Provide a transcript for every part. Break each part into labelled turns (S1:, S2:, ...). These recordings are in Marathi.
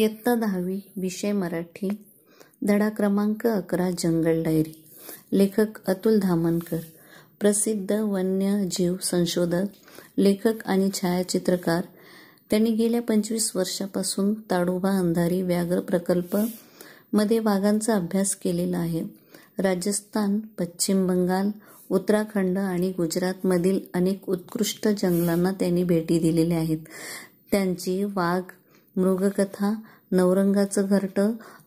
S1: इयत्ता दहावी विषय मराठी धडा क्रमांक अकरा जंगल डायरी लेखक अतुल धामणकर प्रसिद्ध वन्य जीव संशोधक लेखक आणि छायाचित्रकार त्यांनी गेल्या पंचवीस वर्षापासून ताडोबा अंधारी व्याघ्र प्रकल्प मध्ये वाघांचा अभ्यास केलेला आहे राजस्थान पश्चिम बंगाल उत्तराखंड आणि गुजरातमधील अनेक उत्कृष्ट जंगलांना त्यांनी भेटी दिलेल्या आहेत त्यांची वाघ मृगकथा नवरंगाचं घरट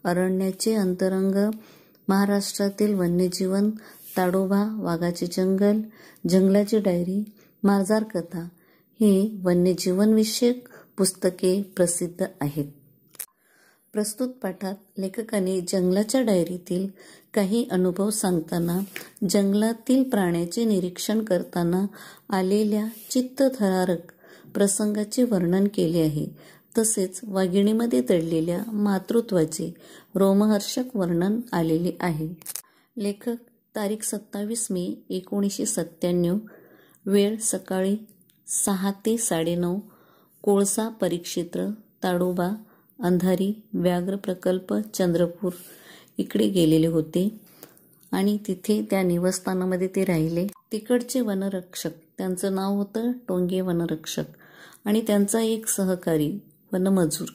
S1: अरण्याचे अंतरंग महाराष्ट्रातील वन्यजीवन ताडोबा वाघाचे जंगल जंगलाची डायरी मार्जार कथा ही विषयक पुस्तके प्रसिद्ध आहेत प्रस्तुत पाठात लेखकाने जंगलाच्या डायरीतील काही अनुभव सांगताना जंगलातील प्राण्याचे निरीक्षण करताना आलेल्या चित्तथरारक प्रसंगाचे वर्णन केले आहे तसेच वाघिणीमध्ये दडलेल्या मातृत्वाचे रोमहर्षक वर्णन आलेले आहे लेखक तारीख सत्तावीस मे एकोणीसशे सत्त्याण्णव वेळ सकाळी सहा ते साडेनऊ कोळसा परिक्षेत्र ताडोबा अंधारी व्याघ्र प्रकल्प चंद्रपूर इकडे गेलेले होते आणि तिथे त्या निवासस्थानामध्ये ते राहिले तिकडचे वनरक्षक त्यांचं नाव होतं टोंगे वनरक्षक आणि त्यांचा एक सहकारी वनमजूर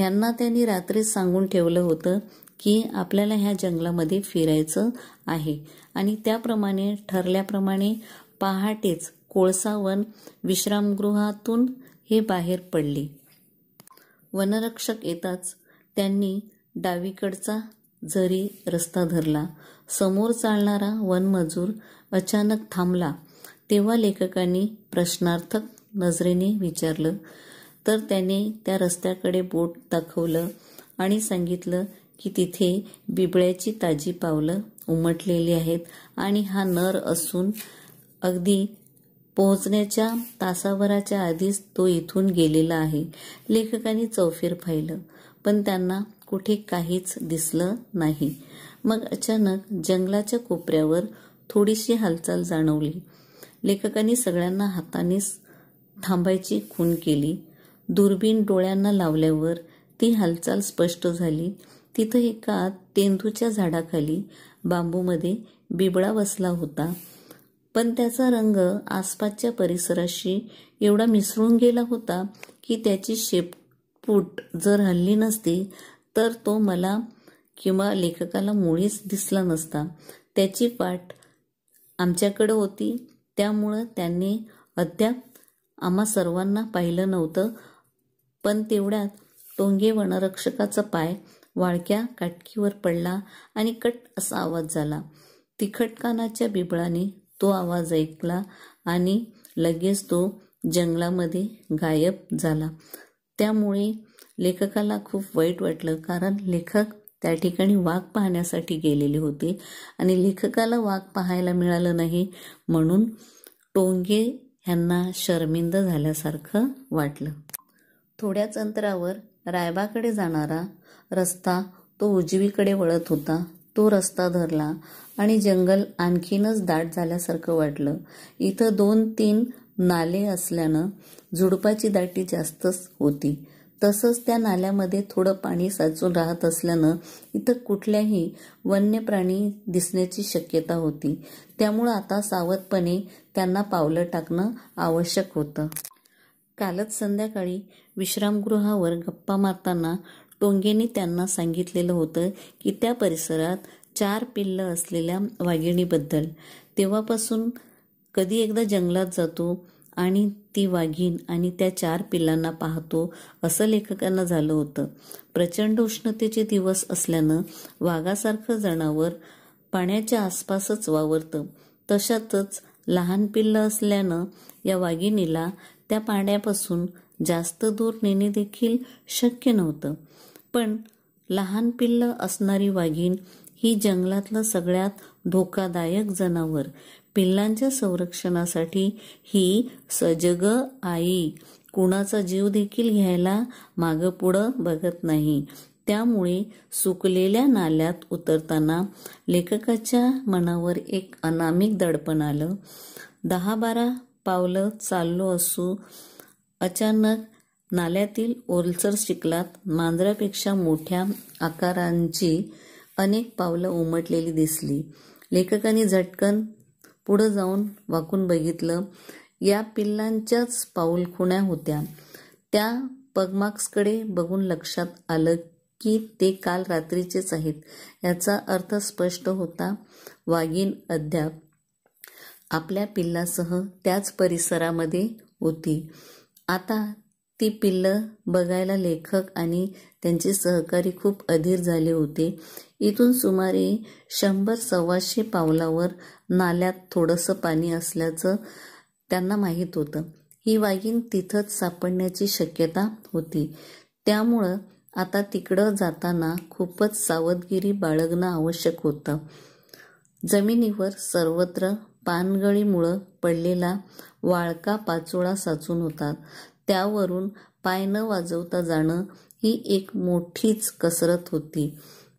S1: यांना त्यांनी रात्रीच सांगून ठेवलं होतं की आपल्याला ह्या जंगलामध्ये फिरायचं आहे आणि त्याप्रमाणे ठरल्याप्रमाणे पहाटेच कोळसावन विश्रामगृहातून हे बाहेर पडले वनरक्षक येताच त्यांनी डावीकडचा जरी रस्ता धरला समोर चालणारा वनमजूर अचानक थांबला तेव्हा लेखकांनी प्रश्नार्थक नजरेने विचारलं तर त्याने त्या रस्त्याकडे बोट दाखवलं आणि सांगितलं की तिथे बिबळ्याची ताजी पावलं उमटलेली आहेत आणि हा नर असून अगदी पोहोचण्याच्या तासाभराच्या आधीच तो इथून गेलेला आहे लेखकाने चौफेर पाहिलं पण त्यांना कुठे काहीच दिसलं नाही मग अचानक जंगलाच्या कोपऱ्यावर थोडीशी हालचाल जाणवली लेखकाने सगळ्यांना हातानेच थांबायची खून केली दुर्बीण डोळ्यांना लावल्यावर ती हालचाल स्पष्ट झाली तिथं एका तेंदूच्या झाडाखाली बांबूमध्ये बिबळा बसला होता पण त्याचा रंग आसपासच्या परिसराशी एवढा मिसळून गेला होता की त्याची शेपूट जर हल्ली नसती तर तो मला किंवा लेखकाला मुळीच दिसला नसता त्याची पाठ आमच्याकडं होती त्यामुळं त्यांनी अद्याप आम्हा सर्वांना पाहिलं नव्हतं पण तेवढ्यात टोंगे वनरक्षकाचा पाय वाळक्या काटकीवर पडला आणि कट असा आवाज झाला तिखट कानाच्या बिबळाने तो आवाज ऐकला आणि लगेच तो जंगलामध्ये गायब झाला त्यामुळे लेखकाला खूप वाईट वाटलं कारण लेखक त्या ठिकाणी वाघ पाहण्यासाठी गेलेले होते आणि लेखकाला वाघ पाहायला मिळालं नाही म्हणून टोंगे ह्यांना शर्मिंद झाल्यासारखं वाटलं थोड्याच अंतरावर रायबाकडे जाणारा रस्ता तो उजवीकडे वळत होता तो रस्ता धरला आणि जंगल आणखीनच दाट झाल्यासारखं वाटलं इथं दोन तीन नाले असल्यानं झुडपाची दाटी जास्तच होती तसंच त्या नाल्यामध्ये थोडं पाणी साचून राहत असल्यानं इथं कुठल्याही वन्य प्राणी दिसण्याची शक्यता होती त्यामुळं आता सावधपणे त्यांना पावलं टाकणं आवश्यक होतं कालच संध्याकाळी विश्रामगृहावर गप्पा मारताना टोंगेने त्यांना सांगितलेलं होतं की त्या परिसरात चार पिल्लं असलेल्या वाघिणीबद्दल तेव्हापासून कधी एकदा जंगलात जातो आणि ती वाघीण आणि त्या चार पिल्लांना पाहतो असं लेखकांना झालं होतं प्रचंड उष्णतेचे दिवस असल्यानं वाघासारखं जनावर पाण्याच्या आसपासच वावरतं तशातच लहान पिल्लं असल्यानं या वाघिणीला त्या पाण्यापासून जास्त दूर नेणे देखील शक्य नव्हतं पण लहान पिल्ल असणारी वाघीण ही जंगलातलं सगळ्यात धोकादायक जनावर पिल्लांच्या संरक्षणासाठी ही सजग आई कुणाचा जीव देखील घ्यायला मागं पुढं बघत नाही त्यामुळे सुकलेल्या नाल्यात उतरताना लेखकाच्या मनावर एक अनामिक दडपण आलं दहा बारा पावलं चाललो असू अचानक नाल्यातील ओलसर चिखलात मांजरापेक्षा मोठ्या आकारांची अनेक पावलं उमटलेली दिसली लेखकाने झटकन पुढं जाऊन वाकून बघितलं या पिल्लांच्याच खुण्या होत्या त्या पगमाक्सकडे बघून लक्षात आलं की ते काल रात्रीचेच आहेत याचा अर्थ स्पष्ट होता वाघीन अद्याप आपल्या पिल्लासह त्याच परिसरामध्ये होती आता ती पिल्लं बघायला लेखक आणि त्यांचे सहकारी खूप अधीर झाले होते इथून सुमारे शंभर सव्वाशे पावलावर नाल्यात थोडंसं पाणी असल्याचं त्यांना माहीत होतं ही वाघीण तिथंच सापडण्याची शक्यता होती त्यामुळं आता तिकडं जाताना खूपच सावधगिरी बाळगणं आवश्यक होतं जमिनीवर सर्वत्र पानगळीमुळं पडलेला वाळका पाचोळा साचून होता त्यावरून पाय न वाजवता जाणं ही एक मोठीच कसरत होती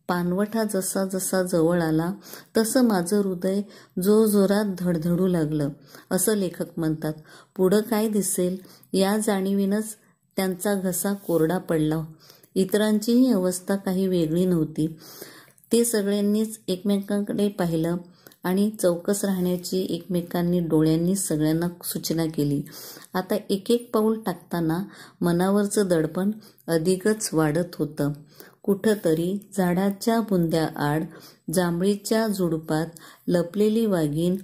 S1: पानवठा जसा जसा जवळ आला तसं माझं हृदय जोरजोरात धडधडू लागलं असं लेखक म्हणतात पुढं काय दिसेल या जाणीवीनच त्यांचा घसा कोरडा पडला इतरांचीही अवस्था काही वेगळी नव्हती ते सगळ्यांनीच एकमेकांकडे पाहिलं आणि चौकस राहण्याची एकमेकांनी डोळ्यांनी सगळ्यांना सूचना केली आता एक एक पाऊल टाकताना मनावरचं दडपण अधिकच वाढत होतं कुठंतरी झाडाच्या आड, जांभळीच्या झुडपात लपलेली वाघीण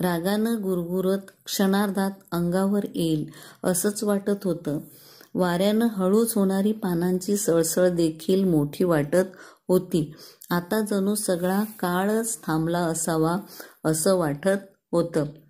S1: रागानं गुरगुरत क्षणार्धात अंगावर येईल असंच वाटत होतं वाऱ्यानं हळूच होणारी पानांची सळसळ देखील मोठी वाटत होती आता जणू सगळा काळच थांबला असावा असं वाटत होतं